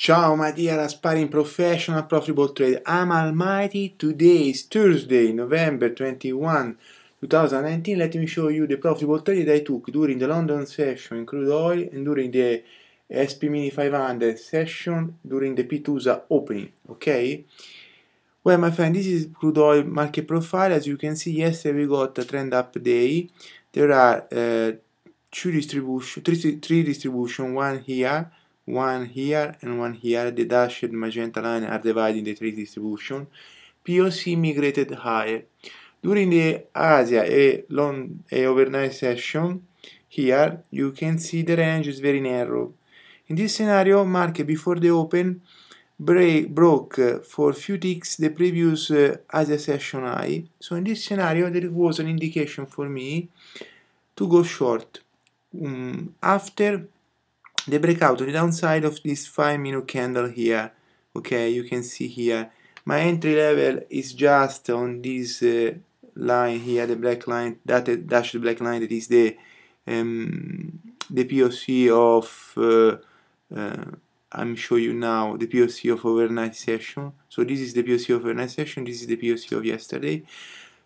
Ciao Mattia Rasparin Professional Profitable Trade. I'm Almighty. Today is Thursday, November 21, 2019. Let me show you the profitable trade that I took during the London session in crude oil and during the SP Mini 500 session during the P2SA opening. Ok? Well, my friend, this is crude oil market profile. As you can see, yesterday we got a trend up day. There are uh, two distribution, three, three distribution, one here one here and one here, the dashed magenta line are dividing the trade distribution. POC migrated higher. During the Asia a long a overnight session, here you can see the range is very narrow. In this scenario, market before the open break, broke uh, for few ticks the previous uh, Asia session high. So in this scenario, there was an indication for me to go short. Um, after The breakout the downside of this 5 minute candle here okay you can see here my entry level is just on this uh, line here the black line that uh, dashed black line that is the um, the POC of uh, uh, I'm showing you now the POC of overnight session so this is the POC of overnight session this is the POC of yesterday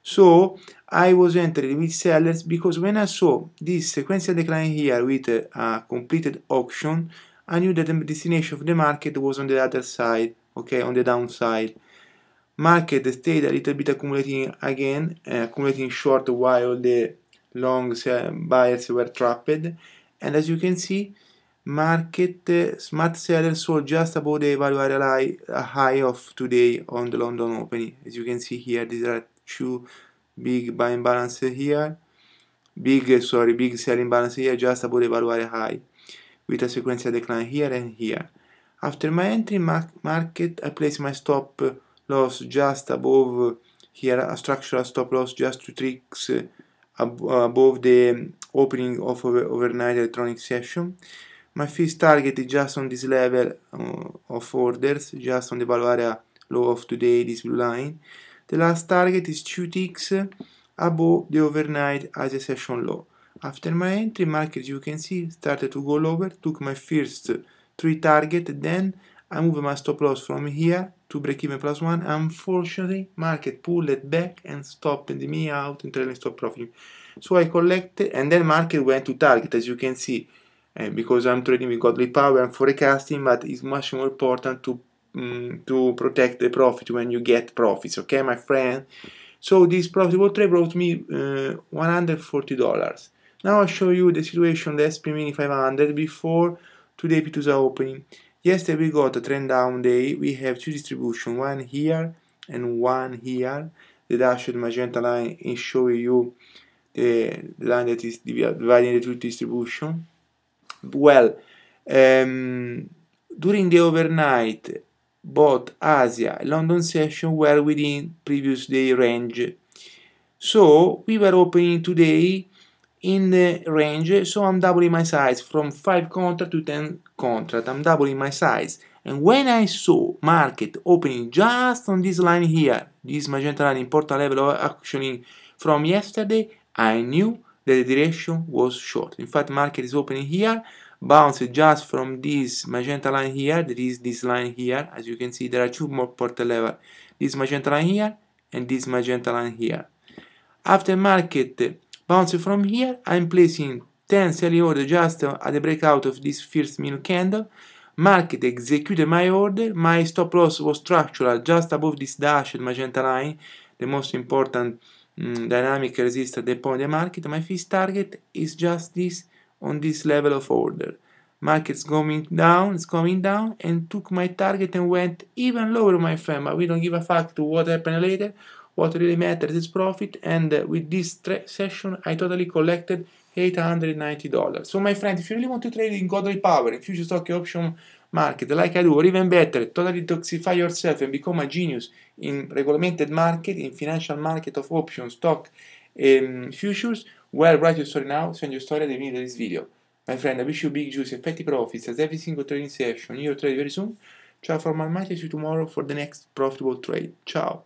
so I was entering with sellers because when I saw this sequential decline here with a, completed auction, I knew that the destination of the market was on the other side, okay, on the downside. Market stayed a little bit accumulating again, uh, accumulating short while the long buyers were trapped. And as you can see, market uh, smart sellers sold just above the value high of today on the London opening. As you can see here, these are two big by imbalance here big sorry big sell imbalance here just above the Valuare high with a sequential decline here and here after my entry market I place my stop loss just above here a structural stop loss just to tricks ab above the opening of over overnight electronic session my fees target is just on this level uh, of orders just on the Valuare low of today this blue line The last target is 2 ticks above the overnight as a session low. After my entry, market, you can see, started to go lower, took my first 3 target, then I move my stop loss from here to break even plus 1. Unfortunately, market pulled back and stopped me out and trailing stop profit. So I collected and then market went to target as you can see. And because I'm trading with godly power and forecasting, but it's much more important to Mm, to protect the profit when you get profits okay my friend so this profitable trade brought me uh, 140 dollars now I'll show you the situation the SP Mini 500 before today p the opening yesterday we got a trend down day we have two distribution one here and one here the dashed magenta line is showing you the line that is dividing the two distribution well um, during the overnight both Asia and London session were within previous day range. So we were opening today in the range, so I'm doubling my size from 5 contract to 10 contract. I'm doubling my size. And when I saw market opening just on this line here, this magenta line important level of actioning from yesterday, I knew that the direction was short. In fact, market is opening here, bounce just from this magenta line here that is this line here as you can see there are two more port level this magenta line here and this magenta line here after market uh, bounce from here i'm placing 10 selling order just uh, at the breakout of this first minute candle market executed my order my stop loss was structural just above this dashed magenta line the most important mm, dynamic resistance at the point of the market my first target is just this on this level of order. Market's going down, it's going down, and took my target and went even lower, my friend. But we don't give a fuck to what happened later. What really matters is profit, and uh, with this session, I totally collected $890. So, my friend, if you really want to trade in Godly Power, in future stock option market, like I do, or even better, totally toxify yourself and become a genius in regulated market, in financial market of options, stock, um, futures, well, write your story now, send your story at the end of this video. My friend, I wish you big, juicy, effective profits as every single trading session. You'll trade very soon. Ciao from my see you tomorrow for the next profitable trade. Ciao.